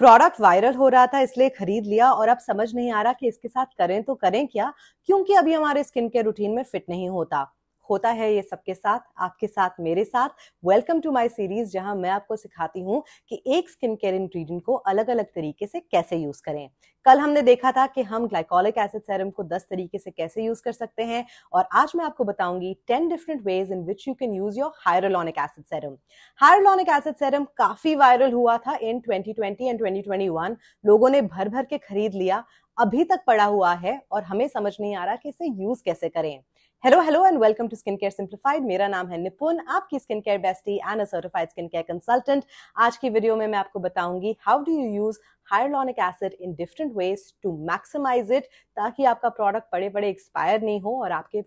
product viral हो रहा था इसलिए खरीद लिया और अब समझ नहीं आ रहा कि इसके साथ करें तो करें क्या क्योंकि अभी हमारे स्किन के रूटीन में फिट नहीं होता होता है ये सबके साथ आपके साथ मेरे साथ वेलकम टू माय सीरीज जहां मैं आपको सिखाती हूँ कि एक स्किन केयर इंग्रेडिएंट को अलग अलग तरीके से कैसे यूज करें कल हमने देखा था कि हम ग्लाइकोलिक एसिड सेरम को 10 तरीके से कैसे यूज कर सकते हैं और आज मैं आपको बताऊंगी 10 different ways in which you can use your hyaluronic acid serum hyaluronic acid serum काफी वायरल हुआ था इन 2020 एंड 2021 लोगों ने भर भर के खरीद लिया अभी तक पड़ा हुआ है और हमें समझ नहीं आ रहा कि इसे यूज कैसे करें hello hello and welcome to skin care simplified मेरा नाम है निपुण आपकी skin care bestie and certified skin care consultant आज की वीडियो में मैं आपको बताऊंगी how do you use hyaluronic acid in different ways to maximise it ताकि आपका प्रोडक्ट बड़े बड़े एक्सपायर नहीं हो और आपके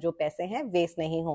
जो पैसे हैं वेस्ट नहीं हो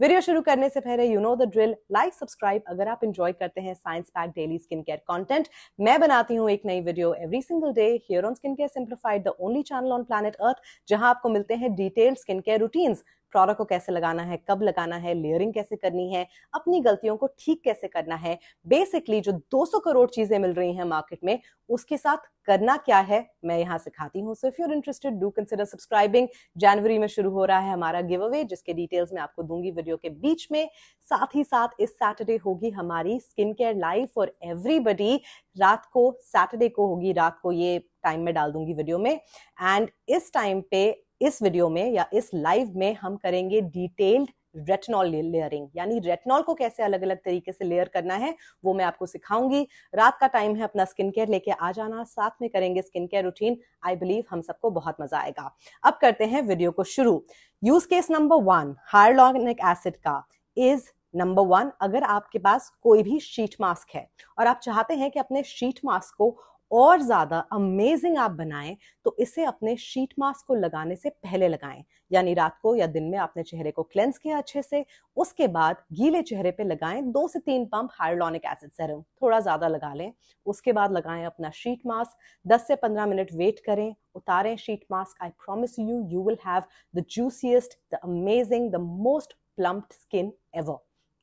वीडियो शुरू करने से पहले you know the drill like subscribe अगर आप इंजॉय करते हैं science backed daily skin care content मैं बनाती हूँ एक नई video every single day here on skin care simplified the only channel on planet earth जहां आपको मिलते हैं detailed skin care routines product को कैसे लगाना है कब लगाना है लेयरिंग कैसे करनी है अपनी गलतियों को ठीक कैसे करना है बेसिकली जो 200 करोड़ चीजें मिल रही हैं मार्केट में उसके साथ करना क्या है मैं यहाँ सिखाती हूँ so if you're interested do consider subscribing जनवरी में शुरू हो रहा है हमारा गिव अवे जिसके डिटेल्स मैं आपको दूंगी वीडियो के बीच में साथ ही साथ इस सैटरडे होगी हमारी skin care live for everybody रात को सैटरडे को होगी रात को ये टाइम में डाल दूंगी वीडियो में एंड इस टाइम पे इस वीडियो में या इस लाइव में हम करेंगे डिटेल्ड रेटनॉल लेयरिंग यानी रेटनॉल को कैसे अलग अलग तरीके से लेयर करना है वो मैं आपको सिखाऊंगी रात का टाइम है अपना स्किन केयर लेके आ जाना साथ में करेंगे skin care routine I believe हम सबको बहुत मजा आएगा अब करते हैं वीडियो को शुरू use case number one hyaluronic acid का इज नंबर वन अगर आपके पास कोई भी शीट मास्क है और आप चाहते हैं कि अपने शीट मास्क को और ज़्यादा अमेजिंग आप बनाएं तो इसे अपने शीट मास्क को लगाने से पहले लगाएं यानी रात को या दिन में आपने चेहरे को क्लेंस किया अच्छे से उसके बाद गीले चेहरे पे लगाएं दो से तीन पंप हाइलोनिक एसिड सेरम थोड़ा ज़्यादा लगा लें उसके बाद लगाएं अपना शीट मास्क 10 से 15 मिनट वेट करें उतारें sheet mask I promise you you will have the juiciest the amazing the most plumped skin ever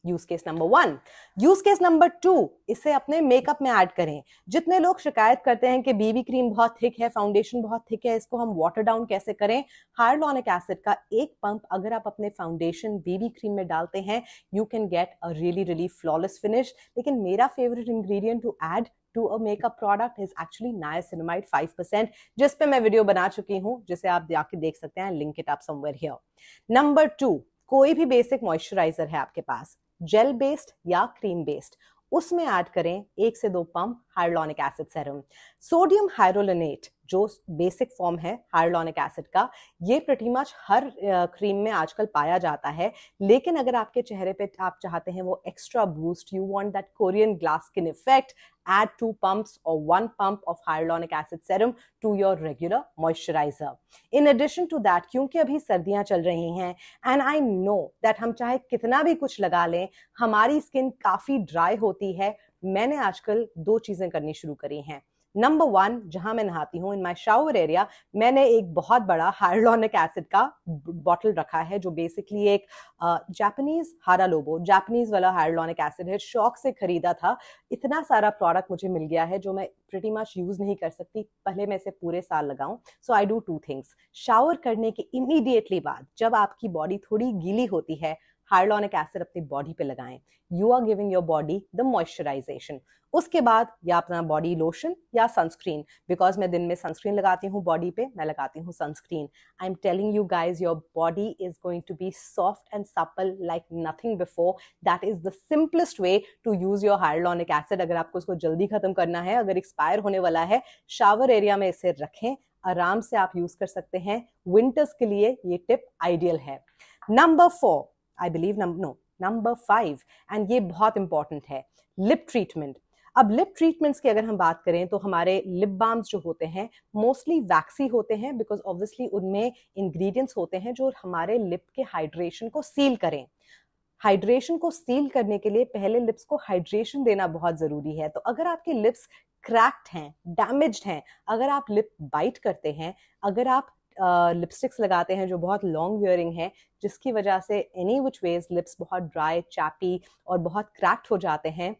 use case number one use case number two इसे अपने मेकअप में ऐड करें जितने लोग शिकायत करते हैं कि बीबी क्रीम बहुत थिक है फाउंडेशन बहुत थिक है इसको हम वाटर डाउन कैसे करें हार्लोनिक एसिड का एक पंप अगर आप अपने फाउंडेशन बीबी क्रीम में डालते हैं you can get a really really flawless finish लेकिन मेरा favourite ingredient to add to a makeup product is actually niacinamide five percent जिसपे मैं वीडियो बना चुकी हूँ जिसे आप जाके देख सकते हैं link it up somewhere here number two कोई भी बेसिक मॉइस्चराइजर है आपके पास जेल बेस्ड या क्रीम बेस्ड उसमें ऐड करें एक से दो pump hyaluronic acid serum sodium hyaluronate जो बेसिक फॉर्म है हार्लोनिक एसिड का ये प्रटी मच हर क्रीम में आजकल पाया जाता है लेकिन अगर आपके चेहरे पे आप चाहते हैं वो extra boost you want that Korean glass skin effect add two pumps और one pump of hyaluronic acid serum to your regular moisturiser in addition to that क्योंकि अभी सर्दियां चल रही हैं एंड आई नो दैट हम चाहे कितना भी कुछ लगा लें हमारी स्किन काफ़ी ड्राई होती है मैंने आजकल दो चीज़ें करनी शुरू करी हैं नंबर वन जहां मैं नहाती हूँ इन माई शावर एरिया मैंने एक बहुत बड़ा हार्लोनिक एसिड का बॉटल रखा है जो बेसिकली एक जापानीज हारा लोबो जापानीज वाला हार्लोनिक एसिड है शौक से खरीदा था इतना सारा प्रोडक्ट मुझे मिल गया है जो मैं प्रिटी मच यूज़ नहीं कर सकती पहले मैं इसे पूरे साल लगाऊं so I do two things shower करने के इमीडिएटली बाद जब आपकी बॉडी थोड़ी गीली होती है हार्लोनिक एसिड अपनी बॉडी पे लगाएं you are giving your body the moisturisation उसके बाद या अपना बॉडी लोशन या सनस्क्रीन बिकॉज मैं दिन में सनस्क्रीन लगाती हूँ बॉडी पे मैं लगाती हूँ sunscreen I am telling you guys your body is going to be soft and supple like nothing before that is the simplest way to use your hyaluronic acid अगर आपको उसको जल्दी खत्म करना है अगर एक्सपायर होने वाला है शावर एरिया में इसे रखें आराम से आप यूज कर सकते हैं विंटर्स के लिए ये टिप आइडियल है number four I believe no number five and ये बहुत इंपॉर्टेंट है लिप ट्रीटमेंट अब लिप ट्रीटमेंट्स की अगर हम बात करें तो हमारे लिप बाम्स जो होते हैं मोस्टली वैक्सी होते हैं बिकॉज ऑब्वियसली उनमें इंग्रेडिएंट्स होते हैं जो हमारे लिप के हाइड्रेशन को सील करें हाइड्रेशन को सील करने के लिए पहले लिप्स को हाइड्रेशन देना बहुत ज़रूरी है तो अगर आपके लिप्स क्रैक्ड हैं डैमेज्ड हैं अगर आप लिप बाइट करते हैं अगर आप लिपस्टिक्स uh, लगाते हैं जो बहुत लॉन्ग वियरिंग है जिसकी वजह से एनी विच वेज लिप्स बहुत ड्राई चैपी और बहुत क्रैक्ट हो जाते हैं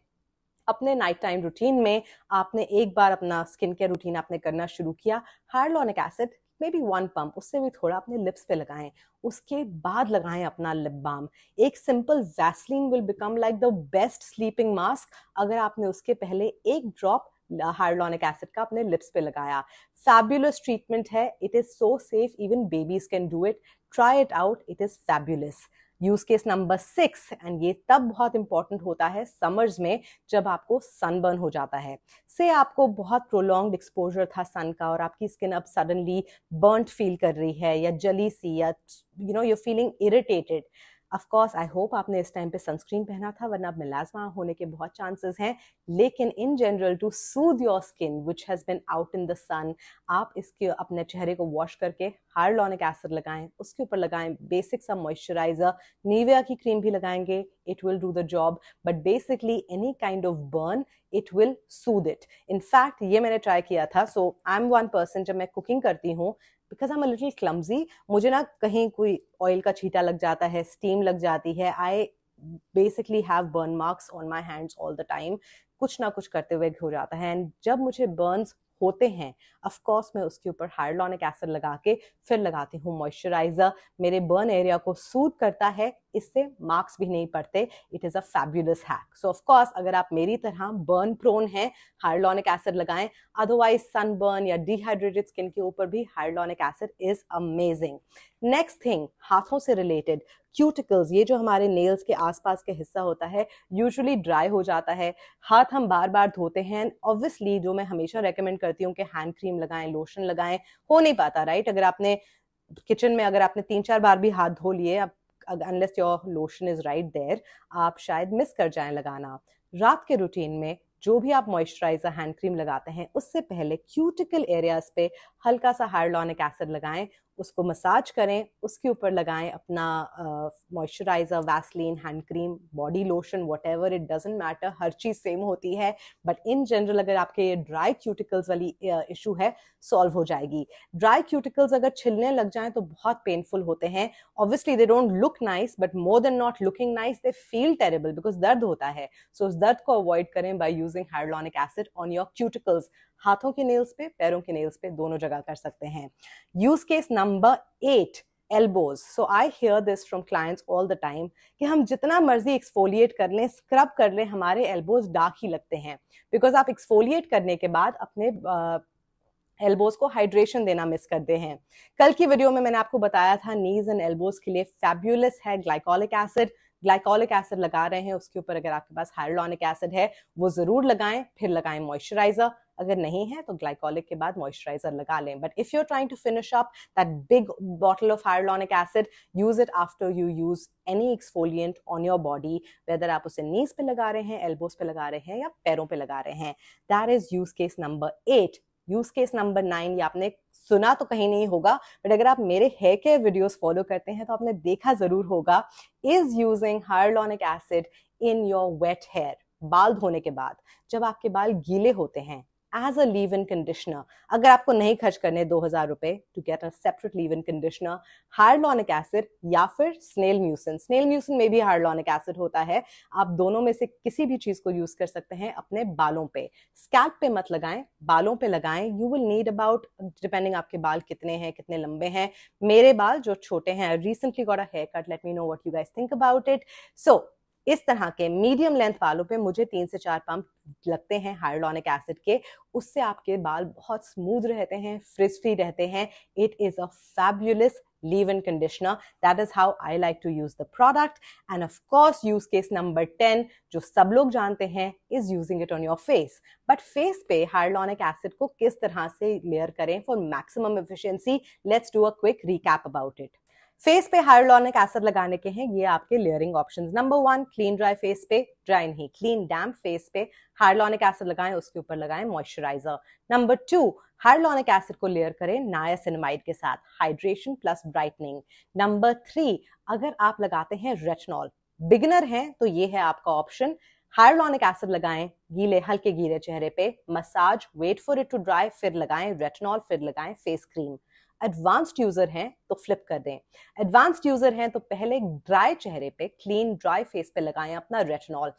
अपने नाइट टाइम रूटीन में आपने एक बार अपना स्किन केयर रूटीन आपने करना शुरू किया हार्लोनिक एसिड मे बी वन पम्प उससे भी थोड़ा अपने लिप्स पे लगाएं उसके बाद लगाएं अपना लिप बाम एक simple Vaseline will become like the best sleeping mask अगर आपने उसके पहले एक ड्रॉप हार्लोनिक एसिड का अपने लिप्स पे लगाया फैब्यूलस ट्रीटमेंट है it is so safe even babies can do it try it out it is fabulous use case number six and ये तब बहुत इंपॉर्टेंट होता है समर्स में जब आपको सनबर्न हो जाता है से आपको बहुत प्रोलॉन्ग एक्सपोजर था सन का और आपकी स्किन अब सडनली बर्न फील कर रही है या जली सी या you know you're feeling irritated of I hope आपने इस टाइम पे सनस्क्रीन पहना था वरना मिलाजमा होने के बहुत चांसेस हैं लेकिन in general to soothe your skin which has been out in the sun आप इसके अपने चेहरे को वॉश करके हार्लॉनिक एसिड लगाएं उसके ऊपर लगाएं बेसिक सा मॉइस्चराइजर नीविया की क्रीम भी लगाएंगे it will do the job but basically any kind of burn it will soothe it in fact ये मैंने ट्राई किया था so I am one person जब मैं कुकिंग करती हूँ because I am little clumsy मुझे ना कहीं कोई ऑयल का छीटा लग जाता है स्टीम लग जाती है I basically have burn marks on my hands all the time कुछ ना कुछ करते हुए हो जाता है एंड जब मुझे बर्न्स होते हैं अफकोर्स मैं उसके ऊपर हाइड्रोनिक एसिड लगा के फिर लगाती हूँ मॉइस्चराइजर मेरे बर्न एरिया को सूट करता है इससे मार्क्स भी नहीं पड़ते it is a fabulous hack so of course अगर आप मेरी तरह बर्न प्रोन हैं हाइड्रोनिक एसिड लगाएं अदरवाइज सनबर्न या डिहाइड्रेटेड स्किन के ऊपर भी hyaluronic acid is amazing next thing हाथों से रिलेटेड क्यूटिकल्स ये जो हमारे नेल्स के आसपास का हिस्सा होता है यूजुअली ड्राई हो जाता है हाथ हम बार बार धोते हैं ऑब्वियसली जो मैं हमेशा रेकमेंड करती हूँ कि हैंड क्रीम लगाएं लोशन लगाएं हो नहीं पाता राइट अगर आपने किचन में अगर आपने तीन चार बार भी हाथ धो लिए unless your lotion is right there आप शायद मिस कर जाए लगाना रात के रूटीन में जो भी आप मॉइस्चराइजर हैंड क्रीम लगाते हैं उससे पहले क्यूटिकल एरियाज पे हल्का सा हायरलॉनिक एसिड लगाएं उसको मसाज करें उसके ऊपर लगाएं अपना moisturiser Vaseline hand cream body lotion whatever it doesn't matter हर चीज़ सेम होती है बट इन जनरल अगर आपके ड्राई क्यूटिकल्स वाली इशू है सॉल्व हो जाएगी ड्राई क्यूटिकल्स अगर छिलने लग जाएं तो बहुत पेनफुल होते हैं obviously they don't look nice but more than not looking nice they feel terrible because दर्द होता है सो so उस दर्द को अवॉइड करें by using hyaluronic acid on your cuticles हाथों के नेल्स पे पैरों के नेल्स पे दोनों जगह कर सकते हैं use case number number eight elbows so I hear this from clients all the time कि हम जितना मर्जी एक्सफोलिएट कर लें स्क्रब कर लें हमारे एल्बोज डार्क ही लगते हैं बिकॉज आप एक्सफोलिएट करने के बाद अपने uh, एल्बोज को हाइड्रेशन देना मिस करते हैं कल की वीडियो में मैंने आपको बताया था नीज एंड एल्बोज के लिए फैब्यूलस है ग्लाइकोलिक एसिड ग्लाइकोलिक एसिड लगा रहे हैं उसके ऊपर अगर आपके पास हाइड्रोनिक एसिड है वो जरूर लगाएं फिर लगाएं मॉइस्चराइजर अगर नहीं है तो ग्लाइकोलिक के बाद मॉइस्चराइजर लगा लें but if you are trying to finish up that big bottle of hyaluronic acid use it after you use any exfoliant on your body whether आप उसे नीज पे लगा रहे हैं एल्बोज पे लगा रहे हैं या पैरों पे लगा रहे हैं that is use case number eight use case number nine ये आपने सुना तो कहीं नहीं होगा बट अगर आप मेरे हेयर केयर वीडियोस फॉलो करते हैं तो आपने देखा जरूर होगा is using hyaluronic acid in your wet hair बाल धोने के बाद जब आपके बाल गीले होते हैं as a leave in conditioner अगर आपको नहीं खर्च करने दो हजार रुपए to get a separate leave in conditioner hyaluronic acid या फिर स्नेल म्यूसिन स्नेल म्यूसिन में भी हार्डलॉनिक एसिड होता है आप दोनों में से किसी भी चीज को यूज कर सकते हैं अपने बालों पे स्कैल्प पे मत लगाएं बालों पे लगाएं you will need about depending आपके बाल कितने हैं कितने लंबे हैं मेरे बाल जो छोटे हैं recently got a haircut let me know what you guys think about it so इस तरह के मीडियम लेंथ बालों पे मुझे तीन से चार पंप लगते हैं हाइड्रोलिक एसिड के उससे आपके बाल बहुत स्मूथ रहते हैं फ्रिस्फी रहते हैं it is a fabulous leave in conditioner that is how I like to use the product and of course use case number ten जो सब लोग जानते हैं is using it on your face but face पे hyaluronic acid को किस तरह से लेयर करें for maximum efficiency let's do a quick recap about it face पे हाइलोनिक एसिड लगाने के हैं ये आपके layering option number one clean dry face पे ड्राई नहीं क्लीन डैम्प फेस पे हाइलोनिक एसिड लगाएं उसके ऊपर लगाएं moisturiser number two hyaluronic acid को लेयर करें नायासिनमाइड के साथ hydration plus brightening number three अगर आप लगाते हैं रेटनॉल बिगिनर हैं तो ये है आपका ऑप्शन हाइलोनिक एसिड लगाएं गीले हल्के गीले चेहरे पे massage wait for it to dry फिर लगाएं रेटनॉल फिर लगाएं फेस क्रीम एडवांस्ड यूजर हैं तो फ्लिप कर दें एडवांस्ड यूजर हैं तो पहले ड्राई चेहरे पे क्लीन ड्राई फेस पे लगाएं अपना रेटिनॉल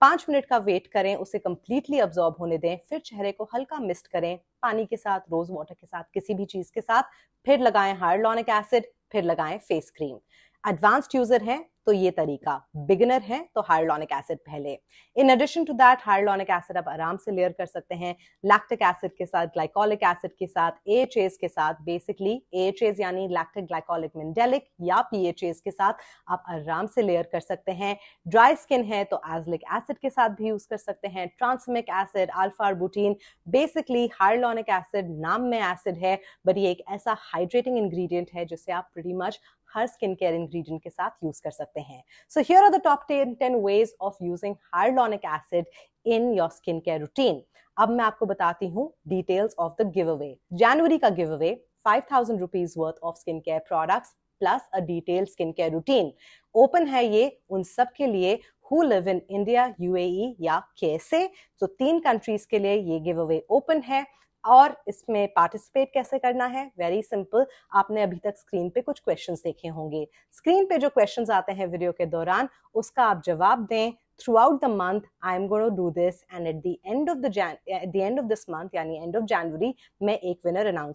पांच मिनट का वेट करें उसे कंप्लीटली अब्जॉर्ब होने दें फिर चेहरे को हल्का मिस्ट करें पानी के साथ रोज वाटर के साथ किसी भी चीज़ के साथ फिर लगाएं हाइलोनिक एसिड फिर लगाएं फेस क्रीम एडवांस्ड यूजर हैं तो ये तरीका बिगिनर है तो हायरलॉनिक एसिड पहले in addition to that hyaluronic acid आप आराम से लेयर कर सकते हैं लैक्टिक एसिड के साथ ग्लाइकोलिक एसिड के साथ एएचएस के साथ बेसिकली एएचएस यानी लैक्टिक ग्लाइकोलिक मिंडेलिक या पीएचएस के साथ आप आराम से लेयर कर सकते हैं ड्राई स्किन है तो एजलिक एसिड के साथ भी यूज कर सकते हैं tranexamic acid alpha arbutin basically hyaluronic acid नाम में एसिड है बट ये एक ऐसा हाइड्रेटिंग इंग्रेडिएंट है जिससे आप प्रीटी मच हर स्किन केयर इंग्रेडिएंट के साथ यूज कर सकते हैं so here are the top ten ten ways of using hyaluronic acid in your skin care routine अब मैं आपको बताती हूँ details of the give away जनवरी का give away five thousand rupees worth of skin care products plus a detail skin care routine open है ये उन सब के लिए who live in India UAE या के तो तीन कंट्रीज के लिए ये गिव अवे ओपन है और इसमें पार्टिसिपेट कैसे करना है वेरी सिंपल आपने अभी तक स्क्रीन पे कुछ क्वेश्चंस देखे होंगे स्क्रीन पे जो क्वेश्चंस आते हैं वीडियो के दौरान उसका आप जवाब दें throughout the month I am do do this and at end end of the at the end of this month yani end of january main ek winner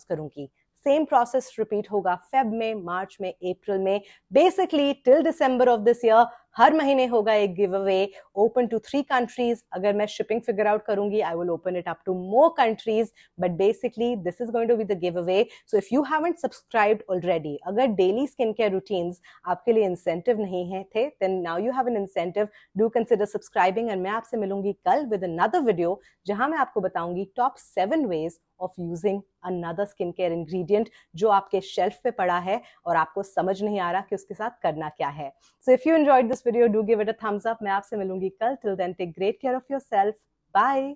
same process repeat होगा Feb में मार्च में अप्रैल में basically till दिसंबर of this year हर महीने होगा एक give away open to three countries अगर मैं शिपिंग फिगर आउट करूंगी I will open it up to more countries but basically this is going to be the give away so if you haven't subscribed already अगर daily skin care routines आपके लिए incentive नहीं है थे then now you have an incentive do consider subscribing and मैं आपसे मिलूंगी कल विद अनदर वीडियो जहां मैं आपको बताऊंगी top seven ways of using another skin care ingredient जो आपके शेल्फ पे पड़ा है और आपको समझ नहीं आ रहा कि उसके साथ करना क्या है so if you enjoyed this video do give it a thumbs up मैं आपसे मिलूंगी कल till then take great care of yourself bye